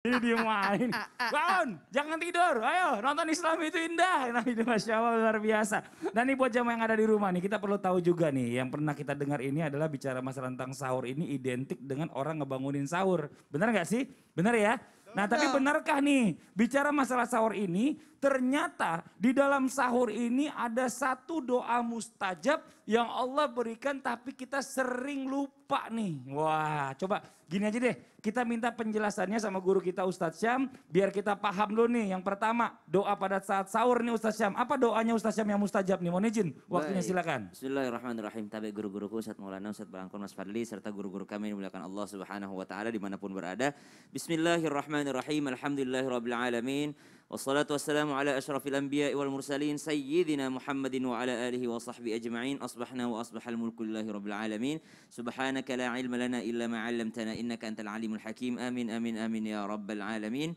Ini dimain. Bangun, jangan tidur. Ayo, nonton Islam itu indah. Nah, itu Masya Allah luar biasa. Dan nih buat jamaah yang ada di rumah nih, kita perlu tahu juga nih, yang pernah kita dengar ini adalah bicara masalah tentang sahur ini identik dengan orang ngebangunin sahur. Benar gak sih? Benar ya? Nah tapi benarkah nih, bicara masalah sahur ini, Ternyata di dalam sahur ini ada satu doa mustajab yang Allah berikan tapi kita sering lupa nih. Wah coba gini aja deh kita minta penjelasannya sama guru kita Ustadz Syam biar kita paham dulu nih. Yang pertama doa pada saat sahur nih Ustadz Syam. Apa doanya Ustadz Syam yang mustajab nih? Mohon izin waktunya silakan. Bismillahirrahmanirrahim. Tabe guru-guruku Ustadz Maulana, Ustadz Bangkon, Mas Fadli serta guru-guru kami yang dimuliakan Allah Subhanahu wa taala dimanapun berada. Bismillahirrahmanirrahim. Alhamdulillahirrahmanirrahim. والصلاة والسلام على أشرف الأنبياء والمرسلين سيدنا محمد وعلى آله وصحبه أجمعين أصبحنا وأصبح الملك لله رب العالمين سبحانك لا علم لنا إلا ما علمتنا إنك أنت العليم الحكيم آمين آمين آمين يا رب العالمين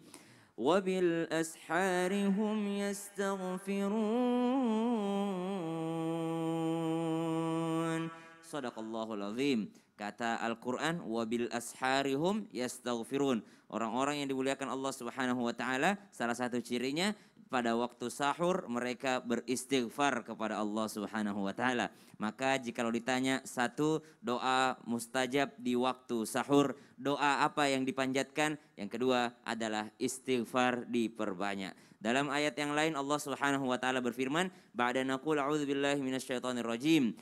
وبالأسحار هم يستغفرون صدق الله العظيم Kata Al-Quran, wabil asharihum yastaghfirun. Orang-orang yang dimuliakan Allah subhanahu wa ta'ala, salah satu cirinya pada waktu sahur mereka beristighfar kepada Allah subhanahu wa ta'ala. Maka lo ditanya satu doa mustajab di waktu sahur, doa apa yang dipanjatkan? Yang kedua adalah istighfar diperbanyak. Dalam ayat yang lain Allah Subhanahu wa taala berfirman, "Ba'da naqul a'udzubillahi minasyaitonirrajim."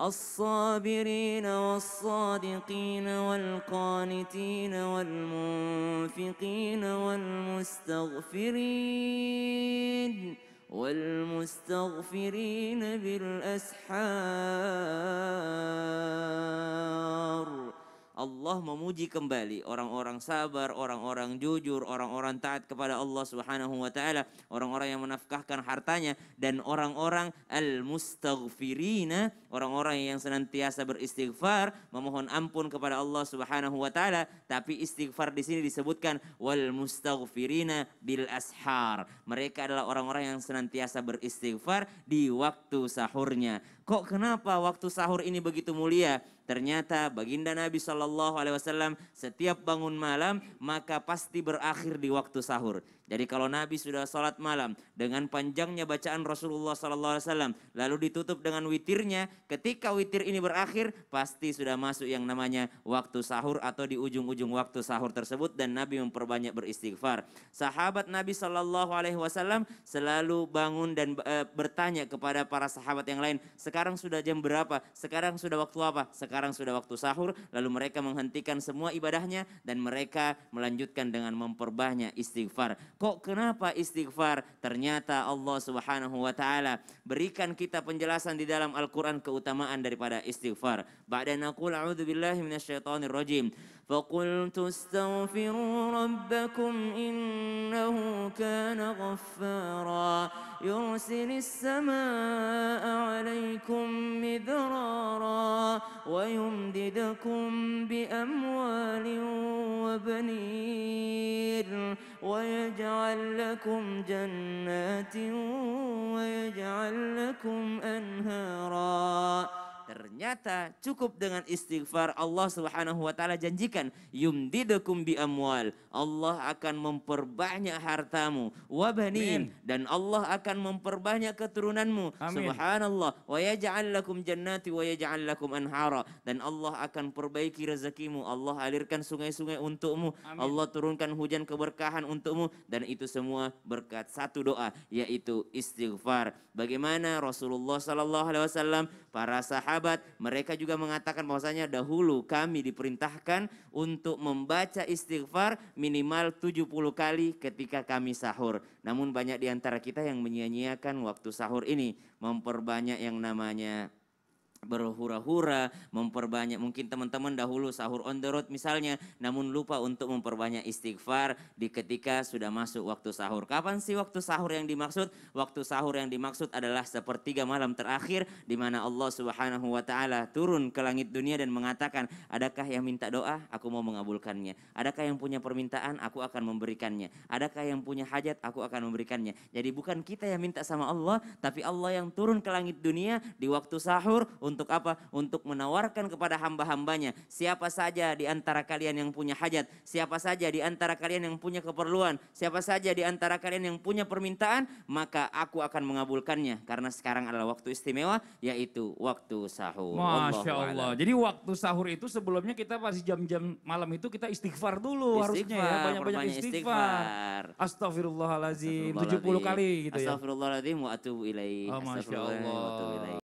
الصابرين والصادقين والقانتين والمنفقين والمستغفرين والمستغفرين بالأسحار Allah memuji kembali orang-orang sabar, orang-orang jujur, orang-orang taat kepada Allah Subhanahu wa taala, orang-orang yang menafkahkan hartanya dan orang-orang al-mustaghfirina, orang-orang yang senantiasa beristighfar, memohon ampun kepada Allah Subhanahu wa taala, tapi istighfar di sini disebutkan wal mustaghfirina bil ashar. Mereka adalah orang-orang yang senantiasa beristighfar di waktu sahurnya. Kok kenapa waktu sahur ini begitu mulia? Ternyata baginda Nabi Shallallahu Alaihi Wasallam setiap bangun malam maka pasti berakhir di waktu sahur. Jadi kalau Nabi sudah sholat malam dengan panjangnya bacaan Rasulullah Shallallahu Alaihi Wasallam lalu ditutup dengan witirnya, ketika witir ini berakhir pasti sudah masuk yang namanya waktu sahur atau di ujung-ujung waktu sahur tersebut dan Nabi memperbanyak beristighfar. Sahabat Nabi Shallallahu Alaihi Wasallam selalu bangun dan e, bertanya kepada para sahabat yang lain, sekarang sudah jam berapa? Sekarang sudah waktu apa? Sekarang sekarang sudah waktu sahur, lalu mereka menghentikan semua ibadahnya dan mereka melanjutkan dengan memperbanyak istighfar. Kok kenapa istighfar? Ternyata Allah Subhanahu wa taala berikan kita penjelasan di dalam Al-Qur'an keutamaan daripada istighfar. Ba'da naqul a'udzu billahi minasyaitonir rajim. فقلت استغفروا ربكم إنه كان غفارا يرسل السماء ويمددكم بأموال وبنير ويجعل لكم جنات ويجعل لكم أنهاراً nyata cukup dengan istighfar Allah Subhanahu wa taala janjikan yumdidukum bi amwal. Allah akan memperbanyak hartamu wa banin dan Allah akan memperbanyak keturunanmu. Amin. Subhanallah. Wa yaj'al lakum jannati wa yaj'al lakum anhara dan Allah akan perbaiki rezekimu. Allah alirkan sungai-sungai untukmu. Amin. Allah turunkan hujan keberkahan untukmu dan itu semua berkat satu doa yaitu istighfar. Bagaimana Rasulullah sallallahu alaihi wasallam para sahabat mereka juga mengatakan bahwasanya dahulu kami diperintahkan untuk membaca istighfar minimal 70 kali ketika kami sahur. Namun banyak di antara kita yang menyia-nyiakan waktu sahur ini, memperbanyak yang namanya berhura-hura, memperbanyak mungkin teman-teman dahulu sahur on the road misalnya, namun lupa untuk memperbanyak istighfar di ketika sudah masuk waktu sahur. Kapan sih waktu sahur yang dimaksud? Waktu sahur yang dimaksud adalah sepertiga malam terakhir di mana Allah Subhanahu wa taala turun ke langit dunia dan mengatakan, "Adakah yang minta doa? Aku mau mengabulkannya. Adakah yang punya permintaan? Aku akan memberikannya. Adakah yang punya hajat? Aku akan memberikannya." Jadi bukan kita yang minta sama Allah, tapi Allah yang turun ke langit dunia di waktu sahur untuk untuk apa? Untuk menawarkan kepada hamba-hambanya. Siapa saja di antara kalian yang punya hajat. Siapa saja di antara kalian yang punya keperluan. Siapa saja di antara kalian yang punya permintaan. Maka aku akan mengabulkannya. Karena sekarang adalah waktu istimewa. Yaitu waktu sahur. Masya Allah. Allah. Jadi waktu sahur itu sebelumnya kita pasti jam-jam malam itu kita istighfar dulu istighfar, harusnya ya. Banyak-banyak istighfar. istighfar. Astagfirullahaladzim. 70 kali gitu ya. Astagfirullahaladzim wa atubu ilaih. Oh, Masya Allah.